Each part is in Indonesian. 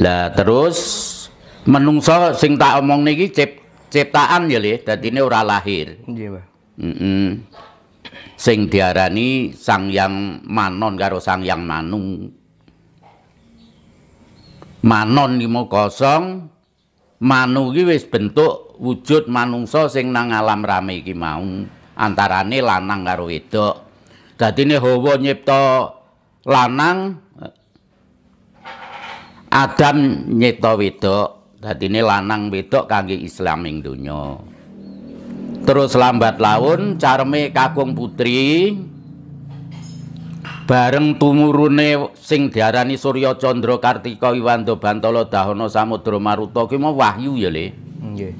Lah terus menungso sing tak omong niki ciptaan ya le, dadine ora lahir. Nggih, mm -mm. Sing diarani sangyang Manon karo sangyang Manung. Manon limo kosong, manu iki wis bentuk wujud manungso sing nang alam rame iki mau, antarane lanang karo wedok. Dadine hawa nyipta lanang Adam nyeta wedok dadi lanang wedok kangge islaming donya terus lambat laun carme kakung putri bareng tumurune sing diarani Surya Chandra Kartika Iwando Bantala Dahono Samudra Maruta kuwi mau wahyu ya le nggih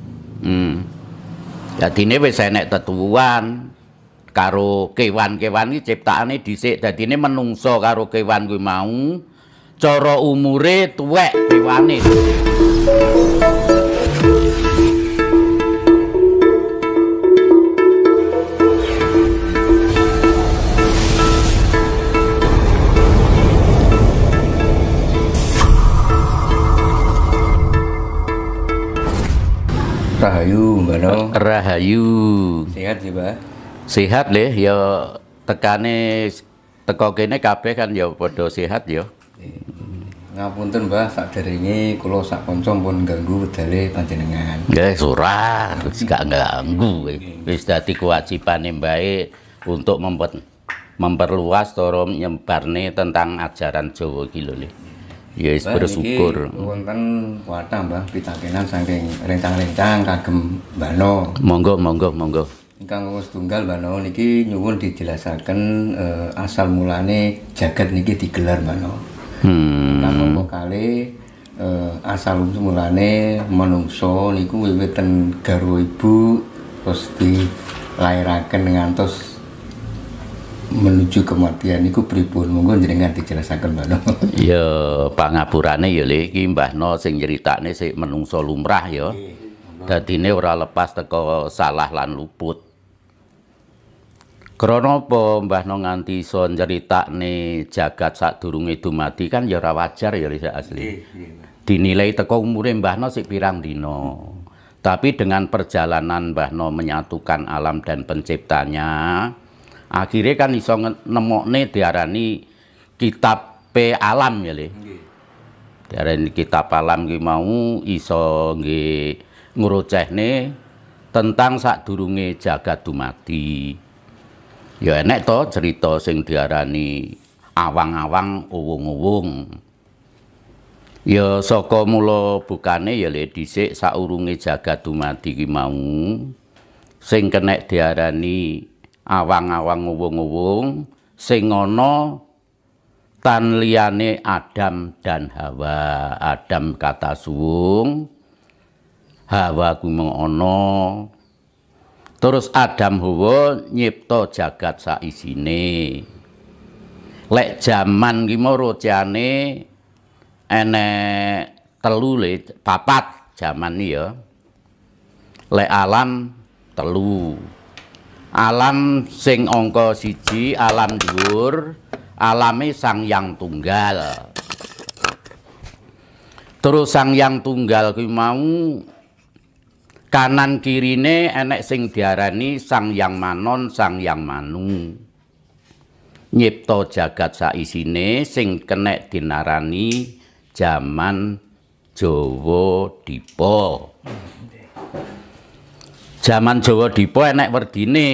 hmm dadine wis enek tetuwuhan karo kewan-kewan iki ciptaane dhisik dadine menungso karo kewan kuwi mau cara umure tuwek dewane Rahayu, Mbak no. Rahayu. Sehat sih, ya, Mbak. Sehat deh, ya tekane teko kene kabeh kan ya padha sehat ya. Ngapunten Mbah, sak deringi kula sak kanca pun ganggu wedale panjenengan. Surah, ora, gak ganggu. Wis dadi kewajibane mbae untuk membuat memperluas toro nyebarne tentang ajaran Jawa iki lho. Ya wis bersyukur. Wonten kuwata Mbah pitakenan saking rencang-rencang kagem bano. Monggo monggo monggo. Ingkang wis tunggal bano niki nyuwun dijelaskan eh, asal mulane jagat niki digelar bano hmm. kang kali uh, asal mulane menungso niku wiwit ten garwa ibu terus dilairaken ngantos menuju kematian niku pripun monggo jenengan dijelasaken Mbak Nono. Ya pangapurane ya Le iki Mbah No sing nyeritakne sik menungso lumrah ya. Dadine ora lepas teko salah lan luput. Krono apa Mbah No nganti iso nyeritakne jagat sadurunge dumadi kan ya wajar ya Risa asli. Iya, iya, Dinilai teko umure Mbah No sik pirang dina. Tapi dengan perjalanan Mbah No menyatukan alam dan penciptanya, akhirnya kan iso nemokne diarani kitab P alam ya Le. Diarani kitab alam ki mau iso nggih nih tentang sadurunge jagat dumadi. Ya enek to cerita sing diarani awang-awang uwung-uwung. Ya saka mula bukane ya le dhisik saurunge jagat dumadi ki mau sing kenek diarani awang-awang uwung-uwung sing ana tan liyane Adam dan Hawa. Adam kata suwung, Hawa ku ono. Terus Adam Hawa nyipta jagat saisine. Lek jaman ki mau rojane enek telu le papat jaman ya. Lek alam telu. Alam sing angka siji, alam dhuwur, alame Sang Yang Tunggal. Terus Sang Yang Tunggal kuwi mau kanan kirine enek sing diarani sang yang manon sang yang manu nyipto jagat saisine sing kenek dinarani jaman Jawa Dipo jaman Jawa Dipo enek werdine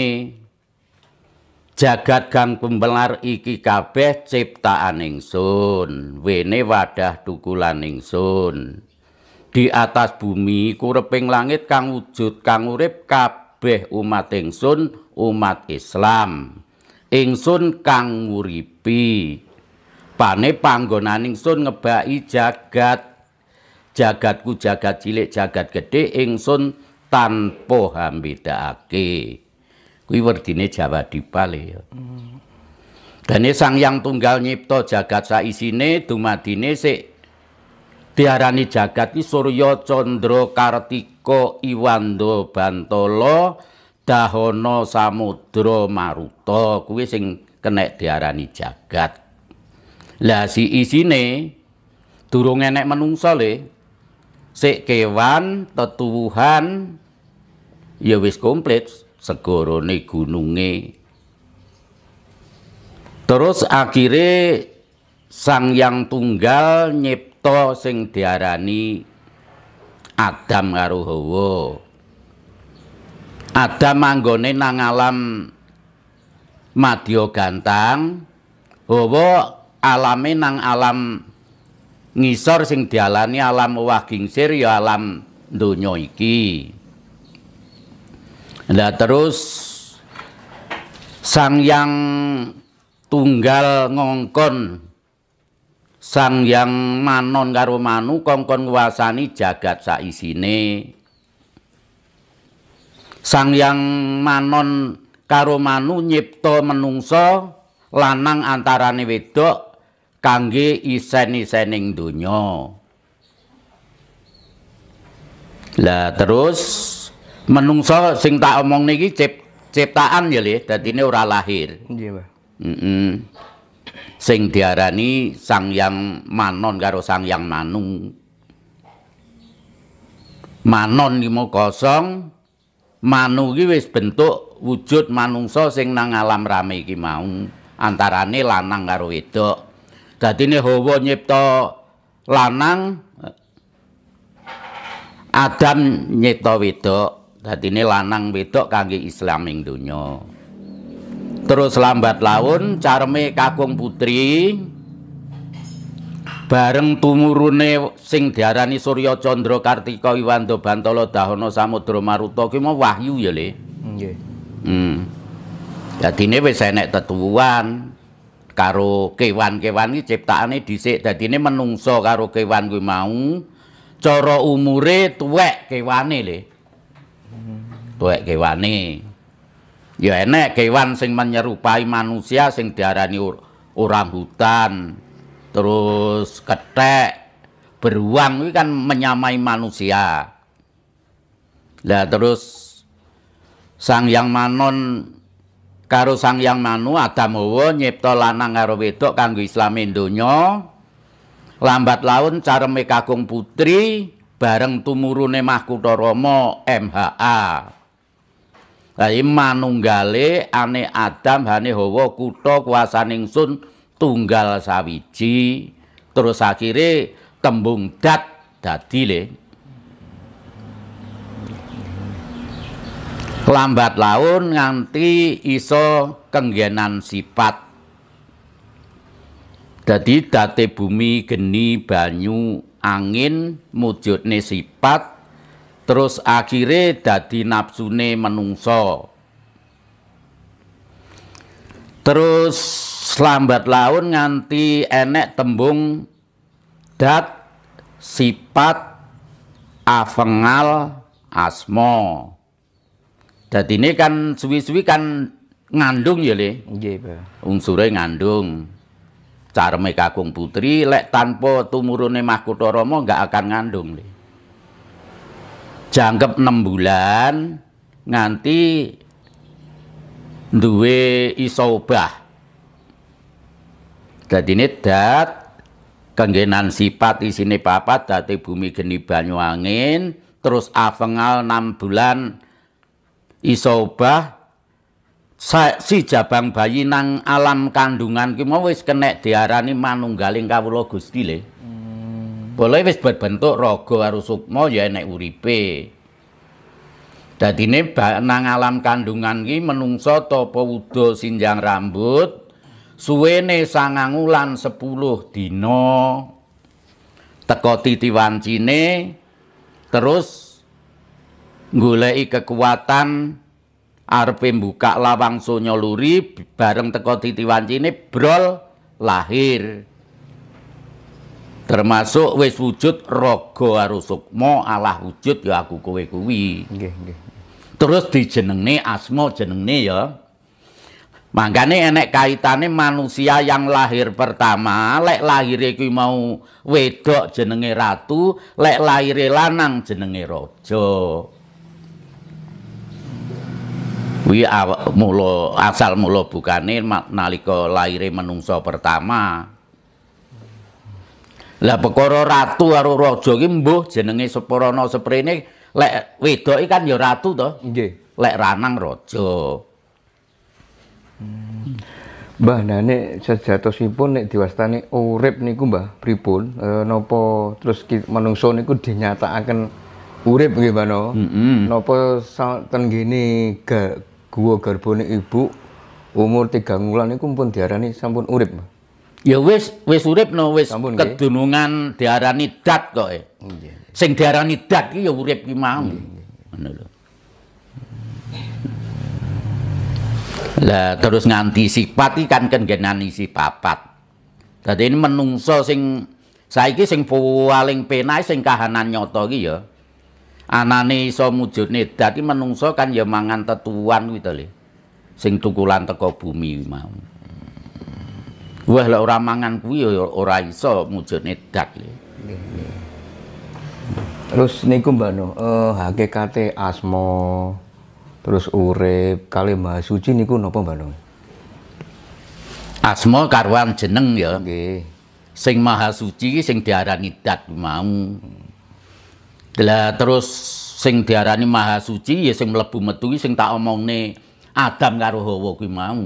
jagat gang pembelar iki kabeh ciptaan ingsun wene wadah tukulan sun di atas bumi kureping langit kang wujud kang urip kabeh umat ingsun umat Islam ingsun kang nguripi pane panggonan ingsun ngebaki jagat jagatku jagat cilik jagat gede ingsun tanpa hambedakake kuwi werdine Jawa dipale hmm. Dan ini sang yang tunggal nyipto jagat saisine dumadine sik diarani jagat ki Surya Candra Kartiko Iwanda Bantala Dahana Samudro Maruto, kuwi sing kenek diarani jagat. Lah si isine durung enek menungsa le. Sik kewan, tetuwuhan ya wis komplit segorone gununge. Terus akhire Sang Yang Tunggal nyipta cipta sing diarani Adam karo Hawa. Adam manggone nang alam madya gantang, Hawa alame nang alam ngisor sing dialani alam wah gingsir ya alam donya iki. terus Sang Yang Tunggal ngongkon Sang Yang Manon karo Manu kongkon nguwasani jagat sak isine. Sang Yang Manon karo Manu nyipta menungsa lanang antarane wedok kangge isen-isening donya. Lah terus menungsa sing tak omong niki ciptaan ya le, dadine ora lahir. Nggih, Pak. Mm sing diarani sangyang manon karo sangyang manung. manu manon limo kosong manu iki wis bentuk wujud manungsa sing nang alam rame iki mau antarane lanang karo wedok dadine hawa nyipta lanang Adam nyipta wedok dadine lanang wedok kangge islaming donya Terus lambat laun carme kakung putri bareng tumurune sing diarani Surya Chandra Kartika Iwando Bantala Dahono Samudra Maruta kuwi wahyu ya Le. Nggih. Hmm. Dadine wis enek tetuwuhan karo kewan-kewan iki ciptaane dhisik dadine menungso karo kewan kuwi mau cara umure tuwek kewane Le. Hmm. Tuwek kewane. Ya enek kewan sing menyerupai manusia sing diarani orang hutan. Terus ketek, beruang itu kan menyamai manusia. Lah terus Sang Yang Manon karo Sang Yang Manu Adam Hawa nyipta lanang karo wedok kanggo islame donya. Lambat laun cara kakung putri bareng tumurune Mahkutha Rama MHA. Lah manunggale ane Adam hane Hawa kutha kuwasaning sun tunggal sawiji terus akhire tembung dat dadi le. Lambat laun nganti iso kenggenan sifat. Dadi date bumi, geni, banyu, angin mujudne sifat terus akhirnya dadi nafsune menungso terus selambat laun nganti enek tembung dat sifat avengal asmo jadi ini kan suwi-suwi kan ngandung ya le unsure ngandung carme kakung putri lek tanpa tumurune mahkota rama nggak akan ngandung le jangkep 6 bulan nganti duwe isobah jadi ini dat kenggenan sifat sini papat dati bumi geni banyu angin terus afengal 6 bulan isobah si jabang bayi nang alam kandungan ki wis kenek diarani manunggaling kawulo Gusti le boleh wis berbentuk rogo karo sukma ya naik uripe. Dadine nang alam kandungan ki menungso topo wuda sinjang rambut suwene sangang sepuluh dino tekoti teka titi wancine terus gulei kekuatan arpe buka lawang sonya bareng tekoti titi wancine brol lahir. termasuk wis wujud raga arusukma alah wujud ya aku kowe kuwi nggih nggih terus dijenengne asma jenengne ya mangkane enek kaitane manusia yang lahir pertama lek lahire kuwi mau wedok jenenge ratu lek lahire lanang jenenge raja kuwi mula asal mula bukane nalika lahire menungso pertama Lah perkara ratu karo raja ki mbuh jenenge separana seprene lek wedoki kan ya ratu to. Nggih. Lek ranang raja. Hmm. Mbah Nane sejatosipun nek diwastani urip niku Mbah pripun e, eh, nopo terus manungsa niku dinyatakaken urip nggih Mbah no. Mm -hmm. Napa tenggene ga, guwa garbone ibu umur tiga wulan niku pun diarani sampun urip Mbah. Ya wis wis urip no wis Sampun, kedunungan diarani dat kok. Eh. Nggih. Sing diarani dat ki ya urip ki mau. Ngono lho. Lah terus nganti sifat iki kan kenggenan isi papat. Dadi ini menungso sing saiki sing paling penak sing kahanan nyoto iki ya. Anane iso mujudne dat iki menungso kan ya mangan tetuan kuwi to Sing tukulan teko bumi mau. Wah lek ora mangan kuwi ya ora iso mujudne dak. Terus niku Mbak No, eh, hakikate asma terus urip kali Mbak Suci niku napa Mbak No? Asma karuan jeneng ya. Nggih. Sing Maha Suci sing diarani dat mau. Lah terus sing diarani Maha Suci ya sing mlebu metu sing tak omongne Adam karo Hawa kuwi mau.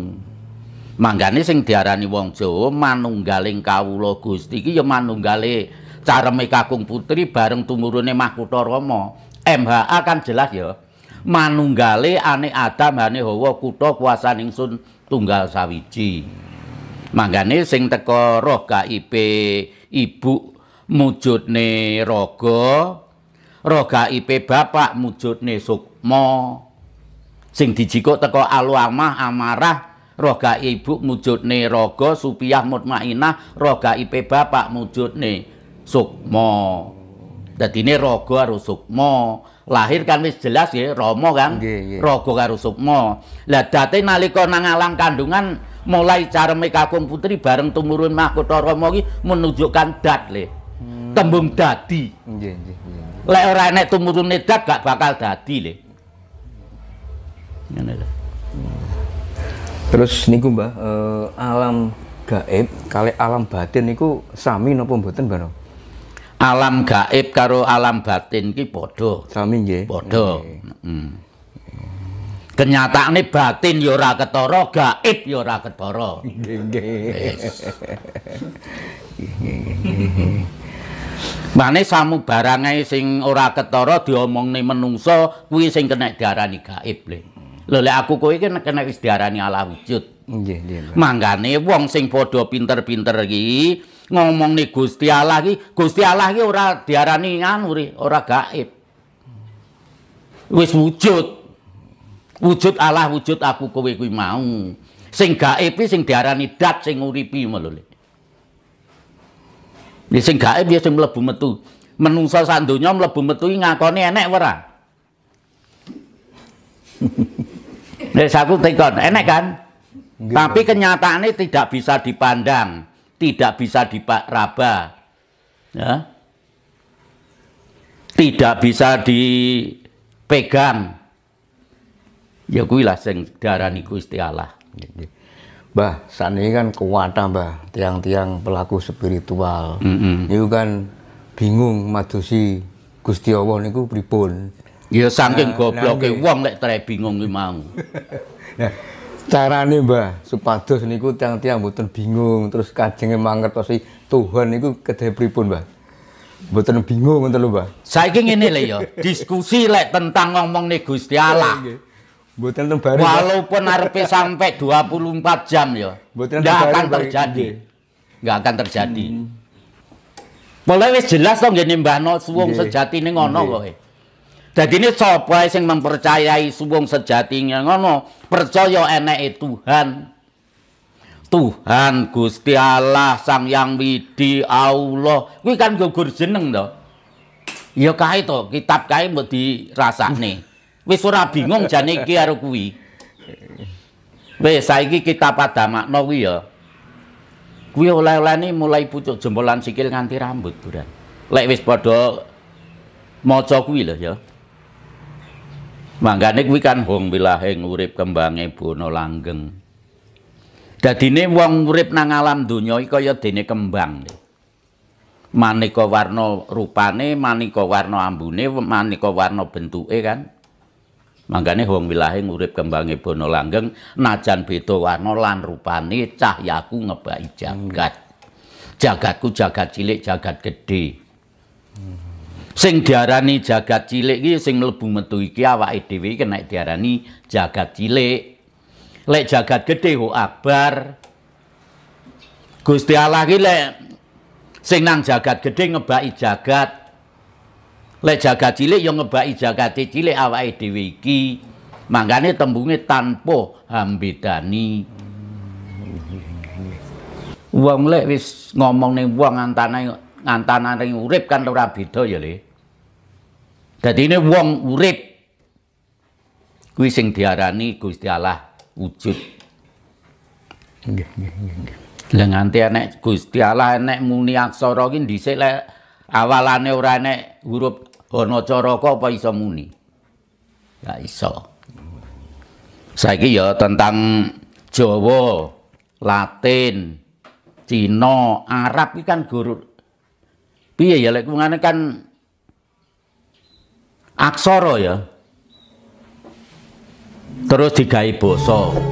manggane sing diarani wong Jawa manunggaling kawula Gusti iki ya manunggale careme Kakung Putri bareng tumurune Mahkota Rama. MHA kan jelas ya. Manunggale ane Adam ane Hawa kutha kuasaning sun tunggal sawiji. Manggane sing teko roh ipe, ibu mujudne raga, roh ipe bapak mujudne sukma. Sing dijikuk teko aluamah, amarah roga ibu mujudne rogo supiah mutmainah roga ipe bapak mujudne sukmo jadi ini rogo harus sukmo lahir kan wis jelas ya romo kan yeah, yeah. rogo harus sukmo lah dati nalika nangalang kandungan mulai cara mekakung putri bareng tumurun mahkota romo menunjukkan dat le hmm. tembung dadi yeah, yeah, yeah. lek ora enek tumurune dat gak bakal dadi le Terus niku Mbah, eh, alam gaib kali alam batin niku sami napa mboten Mbah? Alam gaib karo alam batin iki padha. Sami nggih. Padha. Kenyataane batin ya ora ketara, gaib ya ora ketara. Nggih, nggih. Mane samubarange sing ora ketara diomongne menungsa kuwi sing kena diarani gaib, Lha aku kowe iki nek wis diarani ala wujud. Nggih, nggih. Mangane wong sing padha pinter-pinter iki ngomongne Gusti Allah iki, Gusti Allah iki ora diarani nganuri, ora gaib. Wis wujud. Wujud Allah, wujud aku kowe kuwi mau. Sing gaib iki sing diarani dat sing nguripi mlo. Ya sing gaib ya sing mlebu metu. Manungsa sak donya mlebu metu iki ngakoni enek ora? Nih, saku tikon, enak kan? Nggih. Tapi kenyataannya tidak bisa dipandang, tidak bisa diraba. Ya. Tidak bisa dipegang. Ya gue lah sing diarani Gusti Allah. Mbah, saat ini kan kuwata mbah, tiang-tiang pelaku spiritual. Mm -hmm. Itu kan bingung madusi Gusti Allah niku pripun. Ya saking nah, gobloke wong lek tre bingung ki mau. Nah, carane Mbah supados niku tiang-tiang mboten bingung terus kajenge mangertosi Tuhan niku kedhe pripun Mbah? Mboten bingung ngoten lho Mbah. Saiki ngene lho ya, diskusi lek tentang ngomong ngomongne Gusti Allah. Iya, iya. Mboten tembaring. Walaupun arepe sampai 24 jam ya. Mboten tembaring. akan terjadi. Enggak iya. akan terjadi. Hmm. Mulai wis jelas to nggene Mbah Notsuwung sejatine ngono kowe. Jadi ini sapa yang mempercayai suwung sejatinya, ngono, percaya eneke Tuhan. Tuhan Gusti Allah Sang Yang Widi Allah. Kuwi kan gugur jeneng to. Ya kae to, kitab kae mbok dirasakne. Wis ora bingung jane iki karo kuwi. Wis saiki kitab makna kuwi ya. Kuwi oleh ini mulai pucuk jempolan sikil nganti rambut, Buran. Lek wis padha maca kuwi lho ya. Manggane kuwi kan hong bilahe urip kembange bono langgeng. Dadine wong urip nang alam donya iki kaya dene kembang. Maneka warna rupane, maneka warna ambune, maneka warna bentuke kan. Manggane wong wilahe urip kembange bono langgeng najan beda warna lan rupane cahyaku ngebaki jagat. Jagatku jagat cilik, jagat gedhe. Hmm. sing diarani jagat cilik iki sing mlebu metu iki awake dhewe iki nek diarani jagat cilik lek jagat gedhe ho akbar Gusti Allah iki lek sing nang jagat gedhe ngebaki jagat lek jagat cilik ya ngebaki jagat cilik awake dhewe iki mangkane tembunge tanpa hambedani wong lek wis ngomong ning wong antane ngantananing urip kan ora beda ya Le. ini wong urip kuwi sing diarani Gusti Allah wujud. Nggih, nggih, nggih. Lah nganti enek Gusti Allah enek muni aksara ki dhisik lek awalane ora enek huruf hanacaraka apa iso muni? Ya iso. Saiki ya tentang Jawa, Latin, Cina, Arab iki kan guru piye ya lek ngene kan aksoro ya terus digawe bosok.